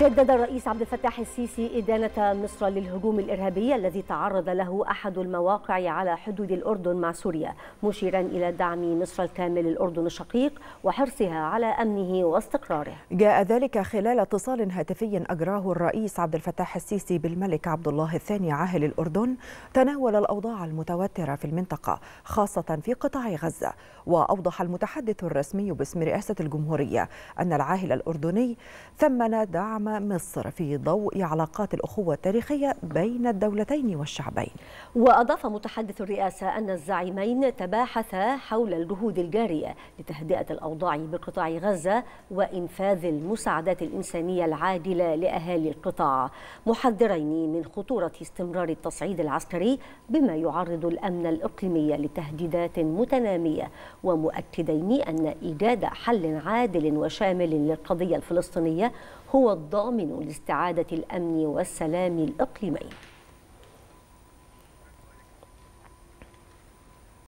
جدد الرئيس عبد الفتاح السيسي إدانة مصر للهجوم الإرهابي الذي تعرض له أحد المواقع على حدود الأردن مع سوريا مشيرا إلى دعم مصر الكامل للأردن الشقيق وحرصها على أمنه واستقراره جاء ذلك خلال اتصال هاتفي أجراه الرئيس عبد الفتاح السيسي بالملك عبد الله الثاني عاهل الأردن تناول الأوضاع المتوترة في المنطقة خاصة في قطاع غزة وأوضح المتحدث الرسمي باسم رئاسة الجمهورية أن العاهل الأردني ثمن دعم أمم مصر في ضوء علاقات الأخوة التاريخية بين الدولتين والشعبين وأضاف متحدث الرئاسة أن الزعيمين تباحثا حول الجهود الجارية لتهدئة الأوضاع بقطاع غزة وإنفاذ المساعدات الإنسانية العادلة لأهالي القطاع محذرين من خطورة استمرار التصعيد العسكري بما يعرض الأمن الإقليمي لتهديدات متنامية ومؤكدين أن إيجاد حل عادل وشامل للقضية الفلسطينية هو الضوء ضامن لاستعادة الأمن والسلام الإقليمي